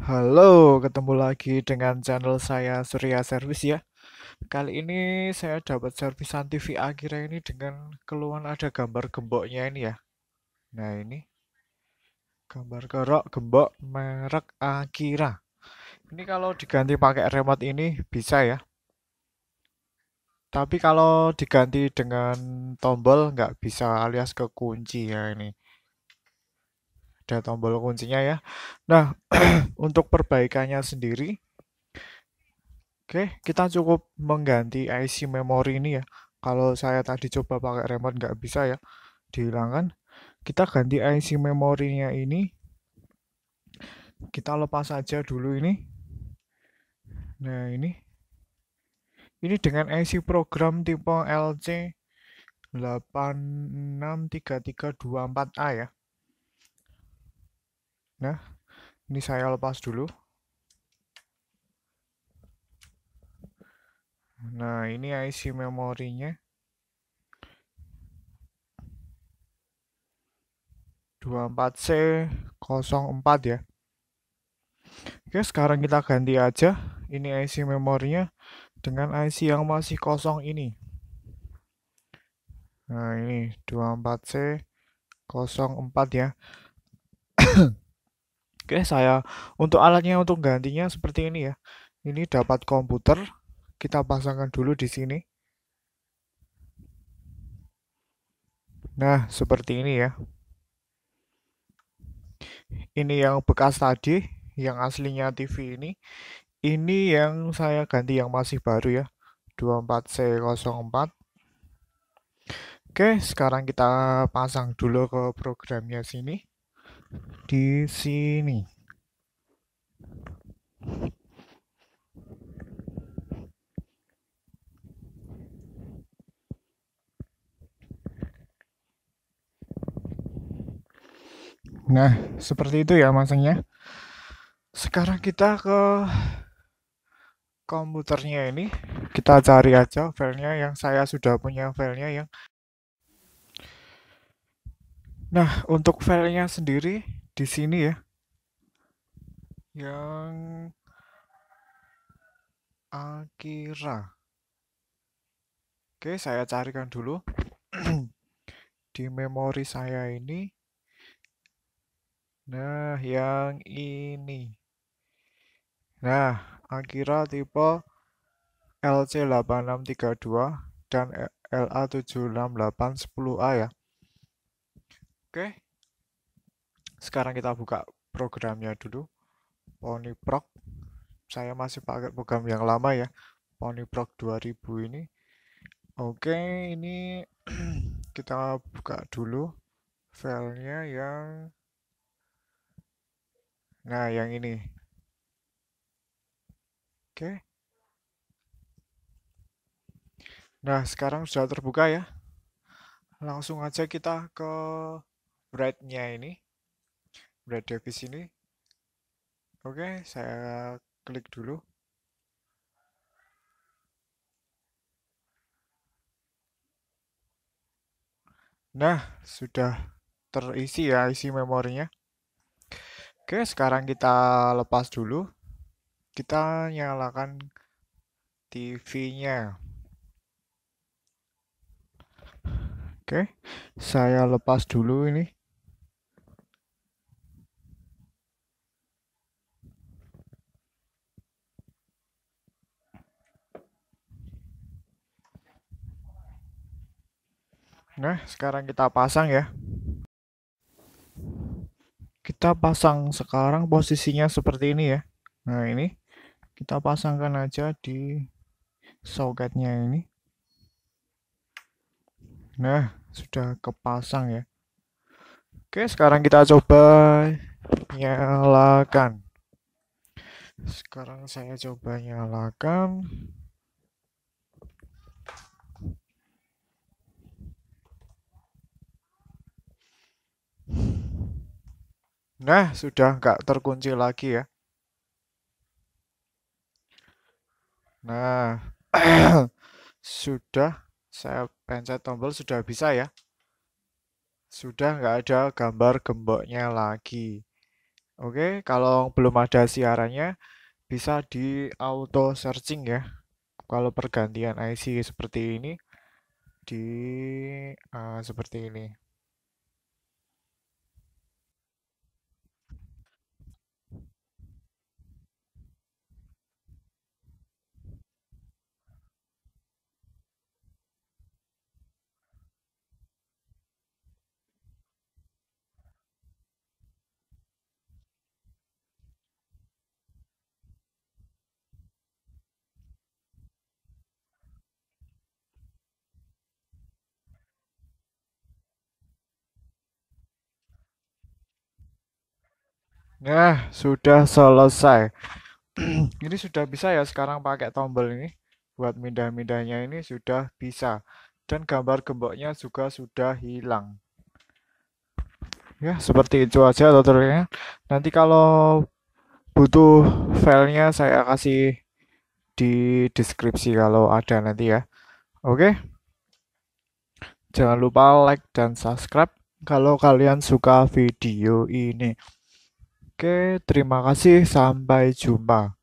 Halo, ketemu lagi dengan channel saya Surya Service ya. Kali ini saya dapat servisan TV Akira ini dengan keluhan ada gambar gemboknya ini ya. Nah ini gambar kerok gembok merek Akira. Ini kalau diganti pakai remote ini bisa ya. Tapi kalau diganti dengan tombol nggak bisa alias kekunci ya ini ada tombol kuncinya ya. Nah, untuk perbaikannya sendiri, oke, kita cukup mengganti IC memori ini ya. Kalau saya tadi coba pakai remote nggak bisa ya, dihilangkan. Kita ganti IC memorinya ini. Kita lepas saja dulu ini. Nah, ini. Ini dengan IC program tipe LC 863324A ya. Nah, ini saya lepas dulu. Nah, ini IC memorinya. 24C04 ya. Oke, sekarang kita ganti aja ini IC memorinya dengan IC yang masih kosong ini. Nah, ini 24C04 ya. Oke, saya untuk alatnya untuk gantinya seperti ini ya. Ini dapat komputer, kita pasangkan dulu di sini. Nah, seperti ini ya. Ini yang bekas tadi, yang aslinya TV ini. Ini yang saya ganti yang masih baru ya. 24C04. Oke, sekarang kita pasang dulu ke programnya sini di sini. Nah, seperti itu ya masangnya. Sekarang kita ke komputernya ini. Kita cari aja filenya yang saya sudah punya filenya yang Nah, untuk filenya sendiri di sini ya, yang Akira. Oke, saya carikan dulu di memori saya ini. Nah, yang ini. Nah, Akira tipe LC8632 dan LA76810A ya. Oke. Sekarang kita buka programnya dulu. Ponyproc. Saya masih pakai program yang lama ya. Ponyproc 2000 ini. Oke, ini kita buka dulu filenya yang nah yang ini oke nah sekarang sudah terbuka ya langsung aja kita ke Brightnya ini Bright Davis ini oke saya klik dulu Nah, sudah terisi ya isi memorinya. Oke, sekarang kita lepas dulu. Kita nyalakan TV-nya. Oke, saya lepas dulu ini. Nah, sekarang kita pasang ya. Kita pasang sekarang posisinya seperti ini ya. Nah, ini kita pasangkan aja di soketnya ini. Nah, sudah kepasang ya. Oke, sekarang kita coba nyalakan. Sekarang saya coba nyalakan. Nah, sudah nggak terkunci lagi ya. Nah, sudah saya pencet tombol sudah bisa ya. Sudah nggak ada gambar gemboknya lagi. Oke, kalau belum ada siarannya bisa di auto searching ya. Kalau pergantian IC seperti ini di uh, seperti ini. Nah, sudah selesai. ini sudah bisa ya sekarang pakai tombol ini. Buat mindah-mindahnya ini sudah bisa. Dan gambar gemboknya juga sudah hilang. Ya, seperti itu aja tutorialnya. Nanti kalau butuh filenya saya kasih di deskripsi kalau ada nanti ya. Oke. Jangan lupa like dan subscribe kalau kalian suka video ini. Oke, terima kasih. Sampai jumpa.